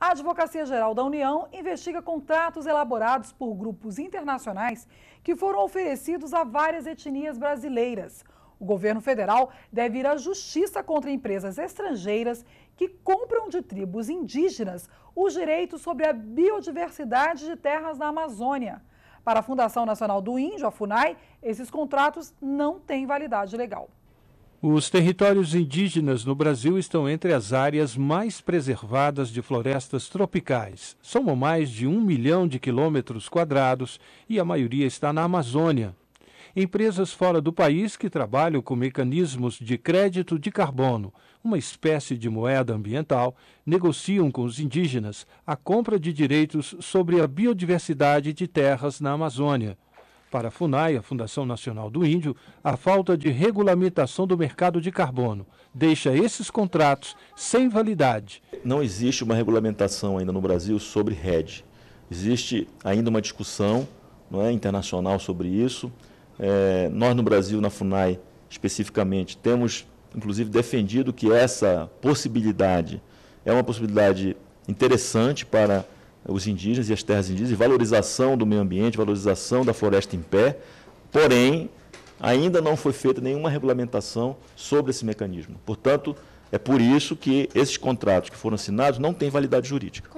A Advocacia Geral da União investiga contratos elaborados por grupos internacionais que foram oferecidos a várias etnias brasileiras. O governo federal deve ir à justiça contra empresas estrangeiras que compram de tribos indígenas os direitos sobre a biodiversidade de terras na Amazônia. Para a Fundação Nacional do Índio, a FUNAI, esses contratos não têm validade legal. Os territórios indígenas no Brasil estão entre as áreas mais preservadas de florestas tropicais. Somam mais de um milhão de quilômetros quadrados e a maioria está na Amazônia. Empresas fora do país que trabalham com mecanismos de crédito de carbono, uma espécie de moeda ambiental, negociam com os indígenas a compra de direitos sobre a biodiversidade de terras na Amazônia. Para a FUNAI, a Fundação Nacional do Índio, a falta de regulamentação do mercado de carbono deixa esses contratos sem validade. Não existe uma regulamentação ainda no Brasil sobre rede. Existe ainda uma discussão não é, internacional sobre isso. É, nós no Brasil, na FUNAI especificamente, temos inclusive defendido que essa possibilidade é uma possibilidade interessante para os indígenas e as terras indígenas, e valorização do meio ambiente, valorização da floresta em pé, porém, ainda não foi feita nenhuma regulamentação sobre esse mecanismo. Portanto, é por isso que esses contratos que foram assinados não têm validade jurídica.